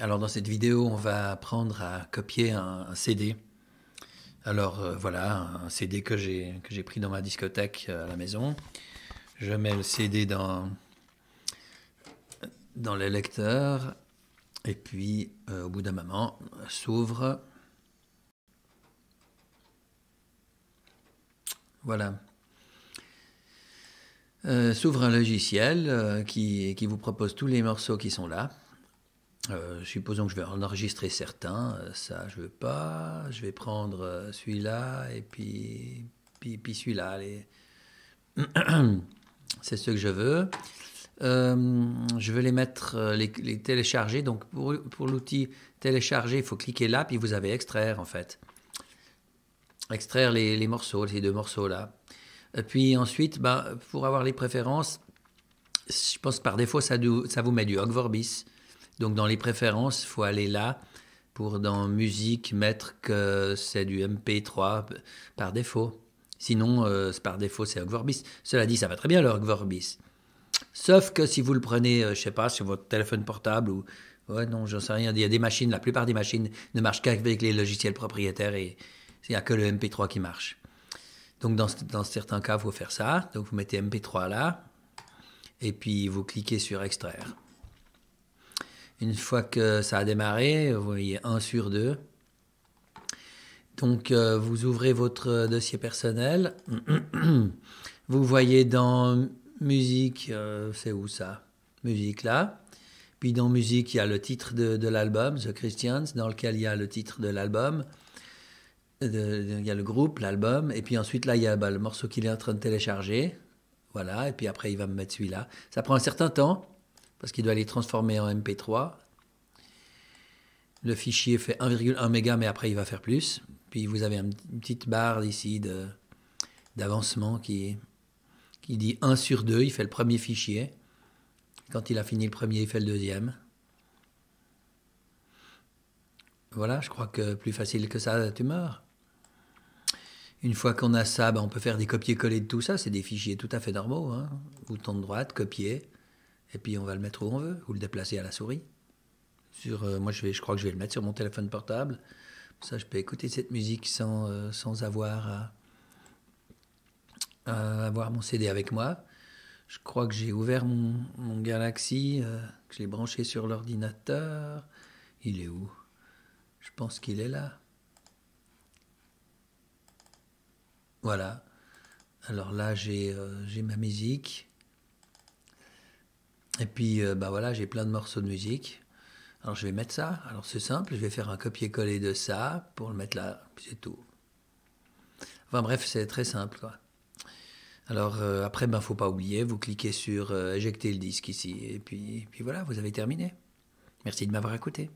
alors dans cette vidéo on va apprendre à copier un, CD. Alors euh, voilà, un CD que j'ai pris dans ma discothèque euh, à la maison. Je mets le CD dans, dans les lecteurs et puis euh, au bout d'un moment s'ouvre. Voilà. s'ouvre un logiciel qui vous propose tous les morceaux qui sont là. Euh, supposons que je vais enregistrer certains, euh, ça je veux pas, je vais prendre euh, celui-là et puis, puis, puis celui-là. C'est ce que je veux. je vais les mettre, les, télécharger. Donc pour, l'outil télécharger, il faut cliquer là, puis vous avez extraire en fait. Extraire les, les morceaux, ces deux morceaux-là. Puis ensuite, bah, pour avoir les préférences, je pense que par défaut, ça, ça vous met du vorbis donc dans les préférences, il faut aller là pour dans musique mettre que c'est du MP3 par défaut. Sinon, euh, par défaut, c'est Vorbis. Cela dit, ça va très bien le vorbis. Sauf que si vous le prenez, je euh, je sais pas, sur votre téléphone portable ou. Ouais, non, j'en sais rien. Il y a des machines, la plupart des machines ne marchent qu'avec les logiciels propriétaires et il n'y a que le MP3 qui marche. Donc, dans, dans certains cas, il faut faire ça. Donc, vous mettez MP3 là et puis vous cliquez sur extraire. Une fois que ça a démarré, vous voyez 1 sur 2. Donc euh, vous ouvrez votre euh, dossier personnel. vous voyez dans musique, euh, c'est où ça Musique là. Puis dans musique, il y a le titre de, l'album, The Christians, dans lequel il y a le titre de l'album. Il y a le groupe, l'album. Et puis ensuite, là, il y a bah, le morceau qu'il est en train de télécharger. Voilà. Et puis après, il va me mettre celui-là. Ça prend un certain temps parce qu'il doit les transformer en MP3. Le fichier fait 1,1 méga, mais après il va faire plus. Puis vous avez une petite barre ici d'avancement qui, qui dit 1 sur 2, il fait le premier fichier. Quand il a fini le premier, il fait le deuxième. Voilà, je crois que plus facile que ça, tu meurs. Une fois qu'on a ça, ben, on peut faire des copier-coller de tout ça. C'est des fichiers tout à fait normaux. Hein. Bouton de droite, copier et puis on va le mettre où on veut, ou le déplacer à la souris. Sur, euh, moi, je, vais, je crois que je vais le mettre sur mon téléphone portable. Ça, je peux écouter cette musique sans, euh, sans avoir, à, avoir mon CD avec moi. Je crois que j'ai ouvert mon, Galaxy, euh, que j'ai branché sur l'ordinateur. Il est où Je pense qu'il est là. Voilà. Alors là, j'ai ma musique. Et puis, euh, bah voilà, j'ai plein de morceaux de musique. Alors je vais mettre ça. Alors c'est simple, je vais faire un copier-coller de ça pour le mettre là, c'est tout. Enfin bref, c'est très simple. Alors euh, après, ben faut pas oublier, vous cliquez sur euh, éjecter le disque ici, et puis, puis voilà, vous avez terminé. Merci de m'avoir écouté.